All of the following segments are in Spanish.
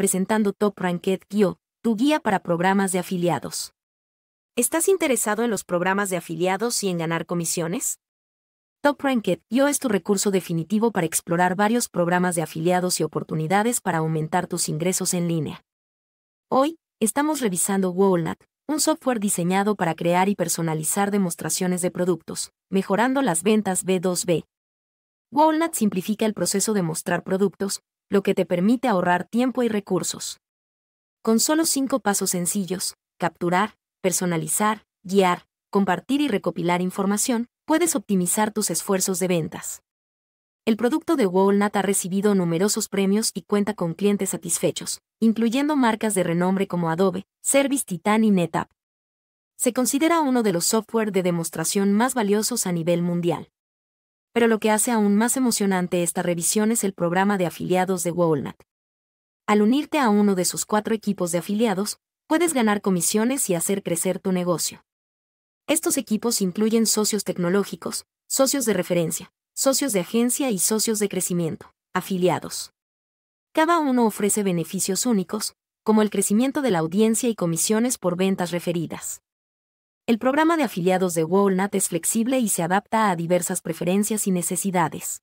presentando Top Ranked tu guía para programas de afiliados. ¿Estás interesado en los programas de afiliados y en ganar comisiones? Top Ranked es tu recurso definitivo para explorar varios programas de afiliados y oportunidades para aumentar tus ingresos en línea. Hoy, estamos revisando Walnut, un software diseñado para crear y personalizar demostraciones de productos, mejorando las ventas B2B. Walnut simplifica el proceso de mostrar productos, lo que te permite ahorrar tiempo y recursos. Con solo cinco pasos sencillos, capturar, personalizar, guiar, compartir y recopilar información, puedes optimizar tus esfuerzos de ventas. El producto de Walnut ha recibido numerosos premios y cuenta con clientes satisfechos, incluyendo marcas de renombre como Adobe, Service Titan y NetApp. Se considera uno de los software de demostración más valiosos a nivel mundial pero lo que hace aún más emocionante esta revisión es el programa de afiliados de Walnut. Al unirte a uno de sus cuatro equipos de afiliados, puedes ganar comisiones y hacer crecer tu negocio. Estos equipos incluyen socios tecnológicos, socios de referencia, socios de agencia y socios de crecimiento, afiliados. Cada uno ofrece beneficios únicos, como el crecimiento de la audiencia y comisiones por ventas referidas. El programa de afiliados de Walnut es flexible y se adapta a diversas preferencias y necesidades.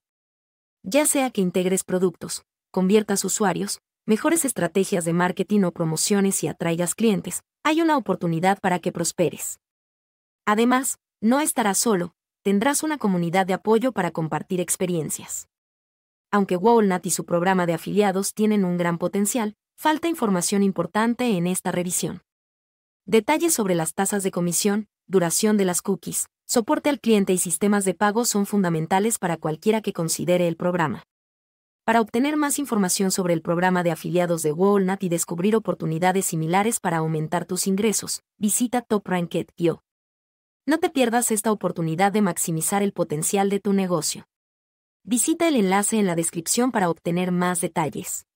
Ya sea que integres productos, conviertas usuarios, mejores estrategias de marketing o promociones y atraigas clientes, hay una oportunidad para que prosperes. Además, no estarás solo, tendrás una comunidad de apoyo para compartir experiencias. Aunque Walnut y su programa de afiliados tienen un gran potencial, falta información importante en esta revisión. Detalles sobre las tasas de comisión, duración de las cookies, soporte al cliente y sistemas de pago son fundamentales para cualquiera que considere el programa. Para obtener más información sobre el programa de afiliados de Walnut y descubrir oportunidades similares para aumentar tus ingresos, visita topranked.io. No te pierdas esta oportunidad de maximizar el potencial de tu negocio. Visita el enlace en la descripción para obtener más detalles.